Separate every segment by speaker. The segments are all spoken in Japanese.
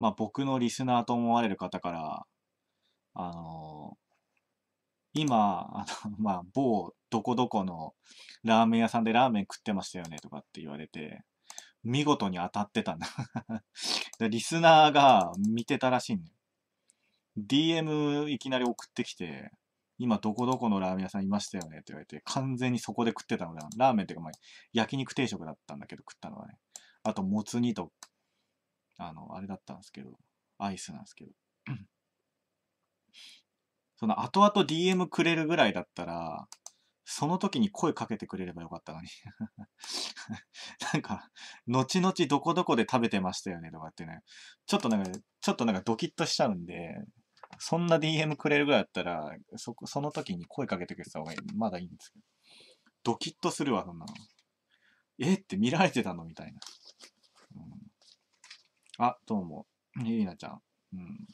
Speaker 1: まあ、僕のリスナーと思われる方から、あのー、今、あの、まあ、某どこどこのラーメン屋さんでラーメン食ってましたよねとかって言われて、見事に当たってたんだ。リスナーが見てたらしいんだよ。DM いきなり送ってきて、今どこどこのラーメン屋さんいましたよねって言われて、完全にそこで食ってたのだ。ラーメンっていうか、まあ、焼肉定食だったんだけど食ったのはね。あと、もつ煮とあの、あれだったんですけど、アイスなんですけど。その後々 DM くれるぐらいだったら、その時に声かけてくれればよかったのに なんか、後々どこどこで食べてましたよねとかってね、ちょっとなんか、ちょっとなんかドキッとしちゃうんで、そんな DM くれるぐらいだったら、そ、その時に声かけてくれた方がいい。まだいいんですけど。ドキッとするわ、そんなの。えって見られてたのみたいな。あ、どうも。ゆいなちゃん。うん。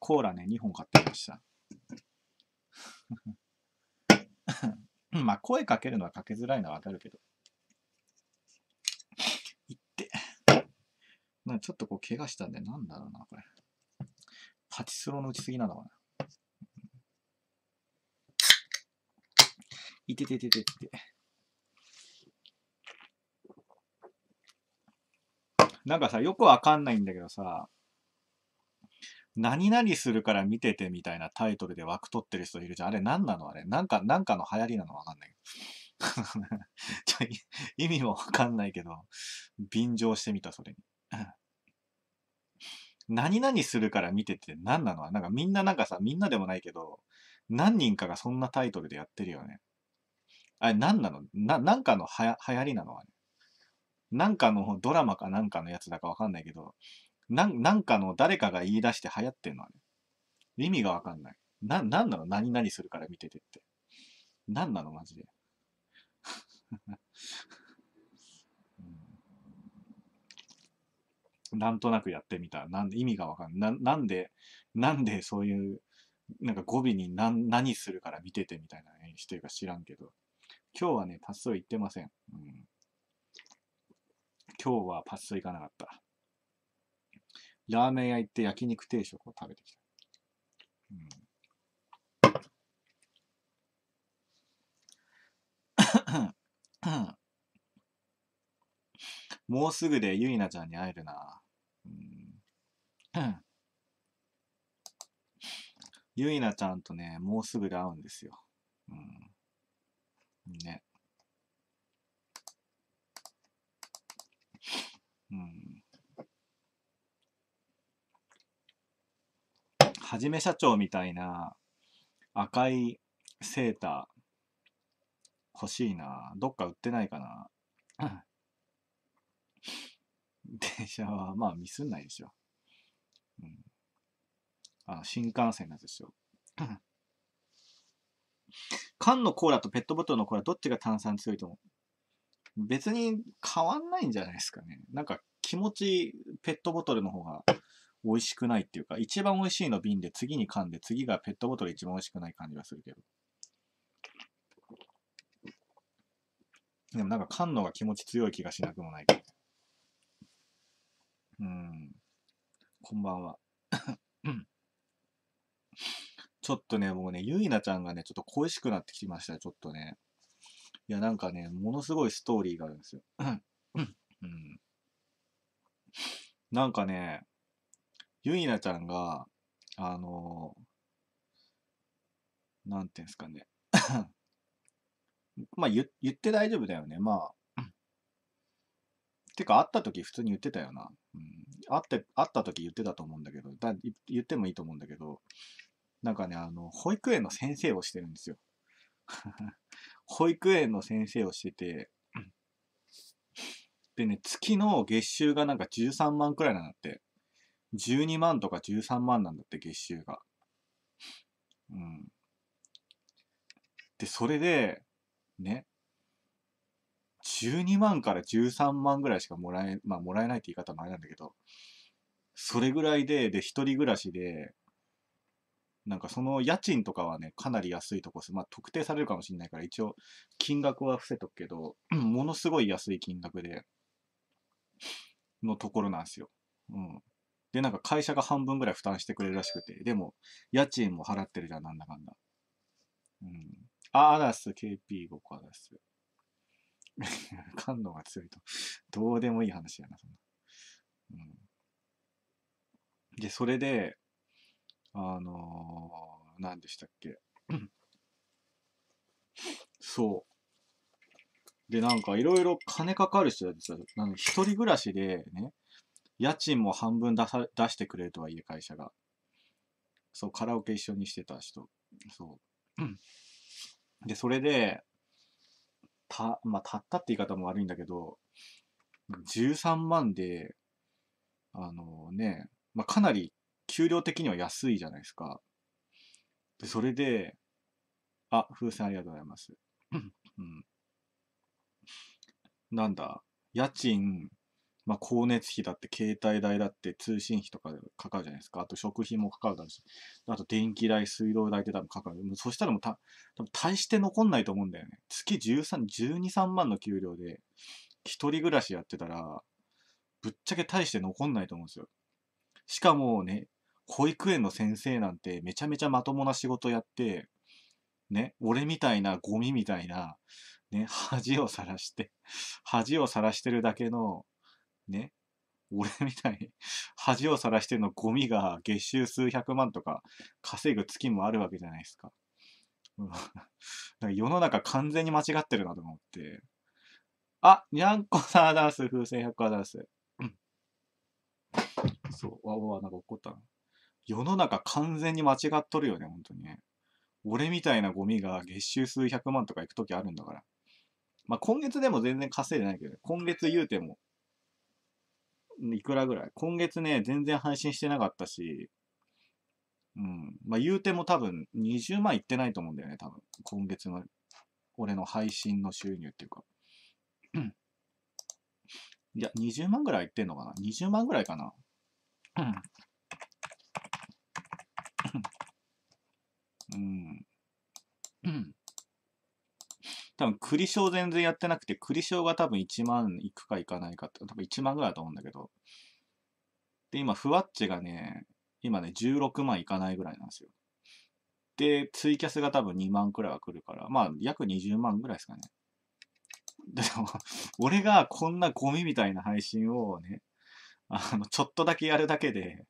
Speaker 1: コーラね、2本買ってきました。まあ、声かけるのはかけづらいのはわかるけど。いって。なちょっとこう、怪我したんで、なんだろうな、これ。パチスロの打ちすぎなのかな。いててててて。なんかさ、よくわかんないんだけどさ、何々するから見ててみたいなタイトルで枠取ってる人いるじゃん。あれ何なのあれなんか、なんかの流行りなのわかんない。ちょ意味もわかんないけど、便乗してみた、それに。何々するから見てて何なのなんかみんななんかさ、みんなでもないけど、何人かがそんなタイトルでやってるよね。あれ何なのな、なんかのはや流行りなのあれ。なんかのドラマかなんかのやつだかわかんないけど、ななんかの誰かが言い出して流行ってんのあれ。意味がわかんない。な、なんなの何々するから見ててって。なんなのマジで。なんとなくやってみた。なん意味がわかんない。な、なんで、なんでそういう、なんか語尾に何何するから見ててみたいな演出というか知らんけど。今日はね、多数言ってません。うん今日はパッソ行かなかった。ラーメン屋行って焼肉定食を食べてきた。うんもうすぐでゆいなちゃんに会えるな。うん、ゆいなちゃんとね、もうすぐで会うんですよ。うん、ね。うん。はじめ社長みたいな赤いセーター欲しいな。どっか売ってないかな。電車はまあミスんないでしょ。うん、あの新幹線なんですよ。缶のコーラとペットボトルのコーラどっちが炭酸強いと思う別に変わんないんじゃないですかね。なんか気持ちペットボトルの方が美味しくないっていうか、一番美味しいの瓶で次に噛んで、次がペットボトル一番美味しくない感じがするけど。でもなんか噛んのが気持ち強い気がしなくもないけど。うん。こんばんは。ちょっとね、もうね、ゆいなちゃんがね、ちょっと恋しくなってきました、ちょっとね。いや、なんかね、ものすごいストーリーがあるんですよ。うん、なんかね、ゆいなちゃんが、あのー、なんていうんですかね。まあ言、言って大丈夫だよね。まあ。てか、会った時普通に言ってたよな。うん、会って、会った時言ってたと思うんだけど、だ言ってもいいと思うんだけど、なんかね、あの、保育園の先生をしてるんですよ。保育園の先生をしてて、でね、月の月収がなんか13万くらいなんだって。12万とか13万なんだって、月収が。うん。で、それで、ね、12万から13万ぐらいしかもらえ、まあもらえないって言い方もあれなんだけど、それぐらいで、で、一人暮らしで、なんかその家賃とかはね、かなり安いとこです。まあ、特定されるかもしれないから、一応金額は伏せとくけど、ものすごい安い金額で、のところなんですよ。うん。で、なんか会社が半分ぐらい負担してくれるらしくて、でも、家賃も払ってるじゃん、なんだかんだ。うん。あ、アラす、KP5 個あラす。感度が強いと、どうでもいい話やな、そんな。うん。で、それで、あのー、何でしたっけ。そう。で、なんかいろいろ金かかる人だってさ、一人暮らしでね、家賃も半分出さ出してくれるとはいえ会社が。そう、カラオケ一緒にしてた人。そう。で、それで、た、まあ、たったって言い方も悪いんだけど、13万で、あのね、まあ、かなり給料的には安いじゃないですか。で、それで、あ、風船ありがとうございます。うん。なんだ、家賃、まあ、光熱費だって、携帯代だって、通信費とかかかるじゃないですか。あと食費もかかるだろうし、あと電気代、水道代って多分かかる。そしたらもうた、多分大して残んないと思うんだよね。月13、12、3万の給料で、一人暮らしやってたら、ぶっちゃけ大して残んないと思うんですよ。しかもね、保育園の先生なんてめちゃめちゃまともな仕事やって、ね、俺みたいなゴミみたいな、ね、恥をさらして、恥をさらしてるだけの、ね、俺みたいに恥をさらしてるのゴミが月収数百万とか稼ぐ月もあるわけじゃないですか。うん、か世の中完全に間違ってるなと思って。あ、にゃんこさんダンス、風船百花ダンス。そう、わ、わ、なんか怒ったな。世の中完全に間違っとるよね、本当にね。俺みたいなゴミが月収数百万とか行くときあるんだから。まあ、今月でも全然稼いでないけど、今月言うても、いくらぐらい今月ね、全然配信してなかったし、うん。まあ、言うても多分20万いってないと思うんだよね、多分。今月の、俺の配信の収入っていうか。いや、20万ぐらいいってんのかな ?20 万ぐらいかなうん。うん。分、ク多分、栗ー全然やってなくて、栗ーが多分1万いくかいかないかって、多分1万ぐらいだと思うんだけど。で、今、ふわっちがね、今ね、16万いかないぐらいなんですよ。で、ツイキャスが多分2万くらいは来るから、まあ、約20万ぐらいですかね。でも、俺がこんなゴミみたいな配信をね、あの、ちょっとだけやるだけで、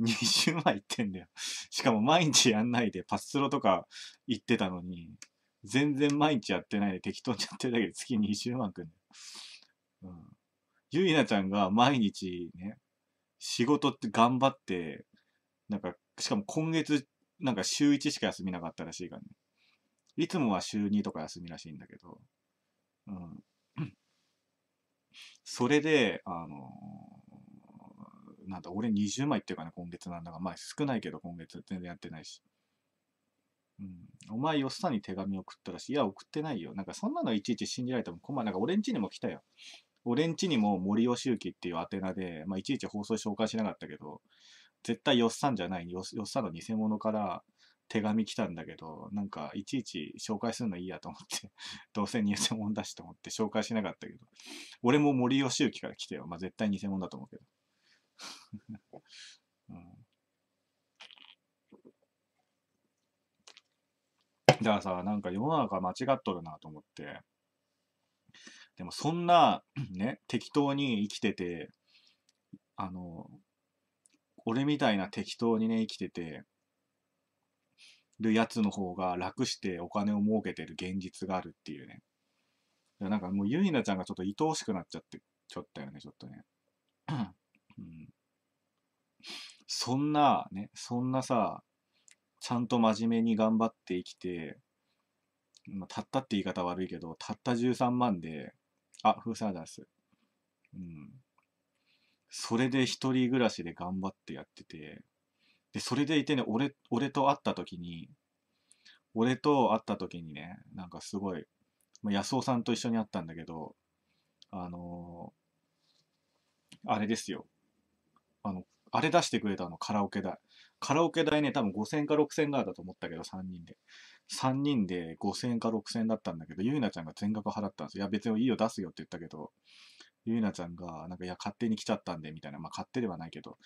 Speaker 1: 20 枚行ってんだよ。しかも毎日やんないで、パスロとか行ってたのに、全然毎日やってないで適当にやってるだけで月20万くんだよ。うん。ゆいなちゃんが毎日ね、仕事って頑張って、なんか、しかも今月、なんか週1しか休みなかったらしいからね。いつもは週2とか休みらしいんだけど、うん。それで、あの、なんだ、俺20枚っていうかね、今月なんだが、まあ少ないけど今月全然やってないし。うん、お前、よっさんに手紙送ったらしい。いや、送ってないよ。なんか、そんなのいちいち信じられても困る。なんか、俺んちにも来たよ。俺んちにも森吉行っていう宛名で、まあ、いちいち放送紹介しなかったけど、絶対よっさんじゃないよ、よっさんの偽物から手紙来たんだけど、なんか、いちいち紹介するのいいやと思って どうせ偽物だしと思って紹介しなかったけど、俺も森吉行から来てよ。まあ、絶対偽物だと思うけど。うん、だからさなんか世の中間違っとるなと思ってでもそんなね適当に生きててあの俺みたいな適当にね生きててるやつの方が楽してお金を儲けてる現実があるっていうね。なんかもうゆいなちゃんがちょっと愛おしくなっちゃって、ちょっとよね、ちょっとね。そんな、ね、そんなさ、ちゃんと真面目に頑張って生きて、まあ、たったって言い方悪いけど、たった13万で、あ、封鎖ダす。ス。うん。それで一人暮らしで頑張ってやってて、で、それでいてね、俺、俺と会った時に、俺と会った時にね、なんかすごい、まあ、安尾さんと一緒に会ったんだけど、あのー、あれですよ。あの、あれ出してくれたの、カラオケ代。カラオケ代ね、多分5000か6000がだと思ったけど、3人で。3人で5000か6000だったんだけど、ゆいなちゃんが全額払ったんですよ。いや、別にいいよ、出すよって言ったけど、ゆいなちゃんが、なんか、いや、勝手に来ちゃったんで、みたいな。まあ、勝手ではないけど、